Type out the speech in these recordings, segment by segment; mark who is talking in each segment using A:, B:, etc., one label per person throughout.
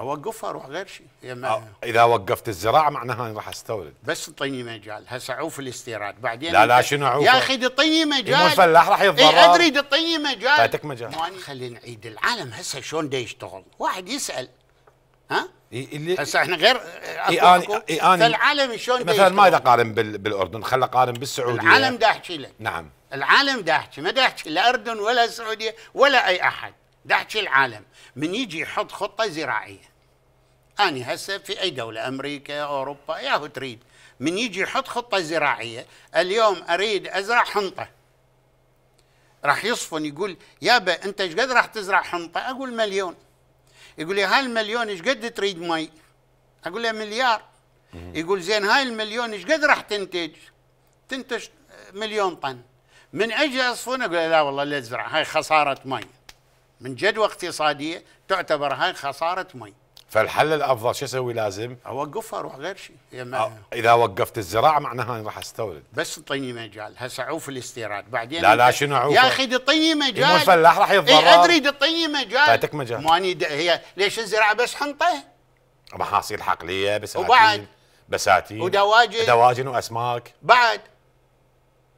A: اوقفها اروح غير شيء
B: اذا وقفت الزراعه معناها اني راح استورد
A: بس طيني مجال هسه اعوف الاستيراد بعدين لا لا شنو اعوف يا اخي دطيني مجال مو الفلاح راح يتضرر اي ادري دطيني مجال فاتك مجال ماني خلينا نعيد العالم هسه شلون دا يشتغل واحد يسال ها اللي
B: هسه احنا غير اي انا اي
A: انا شلون مثلا ما اذا قارن
B: بالاردن خلي اقارن بالسعوديه العالم دا احكي لك نعم
A: العالم دا احكي ما دا احكي لا اردن ولا سعوديه ولا اي احد دحكي العالم من يجي يحط خطه زراعيه أنا هسه في أي دولة أمريكا أوروبا ياهو تريد من يجي يحط خطة زراعية اليوم أريد أزرع حنطة راح يصفن يقول يابا أنت ايش قد راح تزرع حنطة أقول مليون يقول لي هاي المليون ايش قد تريد مي أقول له مليار يقول زين هاي المليون ايش قد راح تنتج تنتج مليون طن من أجي أصفن أقول له لا والله لا أزرع هاي خسارة مي من جدوى اقتصاديه تعتبر هاي خساره مي
B: فالحل الافضل شو اسوي لازم؟ اوقفها اروح غير شيء اذا وقفت الزراعه معناها انا راح استورد
A: بس اعطيني مجال هسه عوف الاستيراد بعدين لا لا شنو عوف؟ يا اخي تعطيني مجال إيه، مو الفلاح راح إيه، يتضرر اي ادري تعطيني مجال فاتك مجال ماني هي ليش الزراعه بس حنطه؟
B: محاصيل حقليه بساتين وبعد بساتين ودواجن دواجن واسماك
A: بعد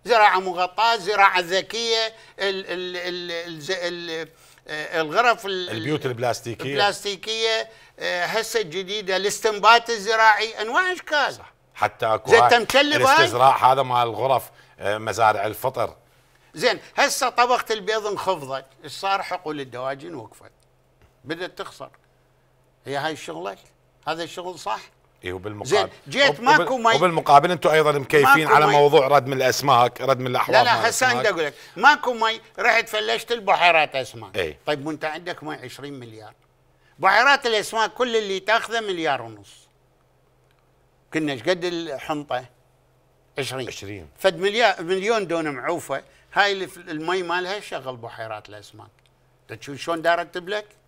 A: زراعه مغطاه زراعه ذكيه ال ال ال ال ال آه، الغرف البيوت البلاستيكيه البلاستيكيه آه، هسه الجديده الاستنباط الزراعي انواع اشكال صح
B: حتى اكو آه، الاستزراع هذا مال الغرف مزارع الفطر
A: زين هسه طبقة البيض انخفضت ايش صار حقول الدواجن وقفت بدات تخسر هي هاي الشغله هذا الشغل صح
B: ايه وبالمقابل زين جيت ماكو مي وبالمقابل انتم ايضا مكيفين على مي. موضوع ردم الاسماك ردم الاحواض لا لا هسه انا اقول
A: لك ماكو مي رحت فلشت البحيرات اسماك ايه؟ طيب وانت عندك مي 20 مليار بحيرات الاسماك كل اللي تاخذه مليار ونص كنا ايش قد الحنطه 20 20 فد مليار مليون دون معوفه هاي المي مالها شغل بحيرات الاسماك تشوف شلون دارت تبلك